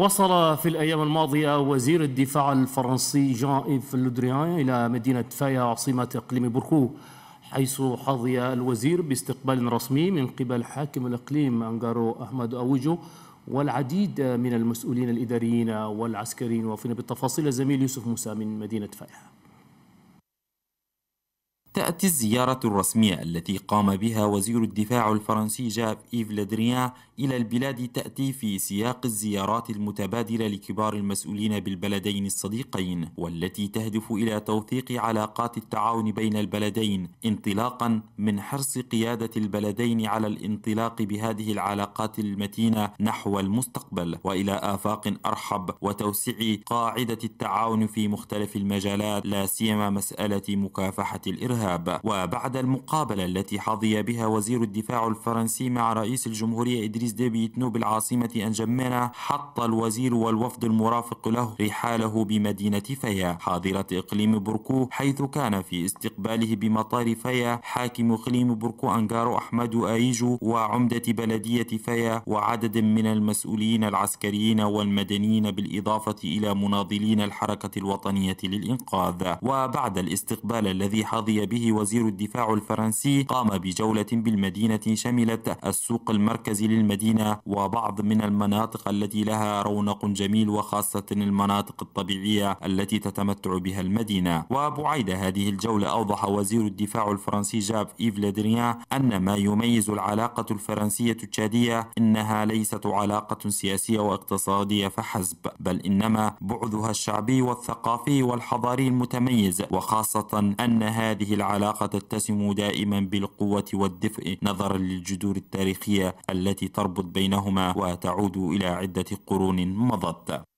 وصل في الأيام الماضية وزير الدفاع الفرنسي جان إيف لودريان إلى مدينة فايا عاصمة إقليم بوركو حيث حظي الوزير باستقبال رسمي من قبل حاكم الإقليم أنجارو أحمد أوجو والعديد من المسؤولين الإداريين والعسكريين وفينا بالتفاصيل الزميل يوسف موسى من مدينة فايا تأتي الزيارة الرسمية التي قام بها وزير الدفاع الفرنسي جاف إيف لدريان إلى البلاد تأتي في سياق الزيارات المتبادلة لكبار المسؤولين بالبلدين الصديقين والتي تهدف إلى توثيق علاقات التعاون بين البلدين انطلاقا من حرص قيادة البلدين على الانطلاق بهذه العلاقات المتينة نحو المستقبل وإلى آفاق أرحب وتوسيع قاعدة التعاون في مختلف المجالات لا سيما مسألة مكافحة الإرهاب الذهاب وبعد المقابلة التي حظي بها وزير الدفاع الفرنسي مع رئيس الجمهورية إدريس ديبي بالعاصمة أنجمينا حط الوزير والوفد المرافق له رحاله بمدينة فيا حاضرة إقليم بركو حيث كان في استقباله بمطار فيا حاكم إقليم بركو أنغارو أحمد آيجو وعمدة بلدية فيا وعدد من المسؤولين العسكريين والمدنيين بالإضافة إلى مناضلين الحركة الوطنية للإنقاذ وبعد الاستقبال الذي حظي به وزير الدفاع الفرنسي قام بجولة بالمدينة شملت السوق المركزي للمدينة وبعض من المناطق التي لها رونق جميل وخاصة المناطق الطبيعية التي تتمتع بها المدينة وبعيد هذه الجولة أوضح وزير الدفاع الفرنسي جاف إيف لادريان أن ما يميز العلاقة الفرنسية التشادية إنها ليست علاقة سياسية واقتصادية فحسب بل إنما بعدها الشعبي والثقافي والحضاري المتميز وخاصة أن هذه العلاقة تتسم دائما بالقوة والدفء نظرا للجذور التاريخية التي تربط بينهما وتعود إلى عدة قرون مضت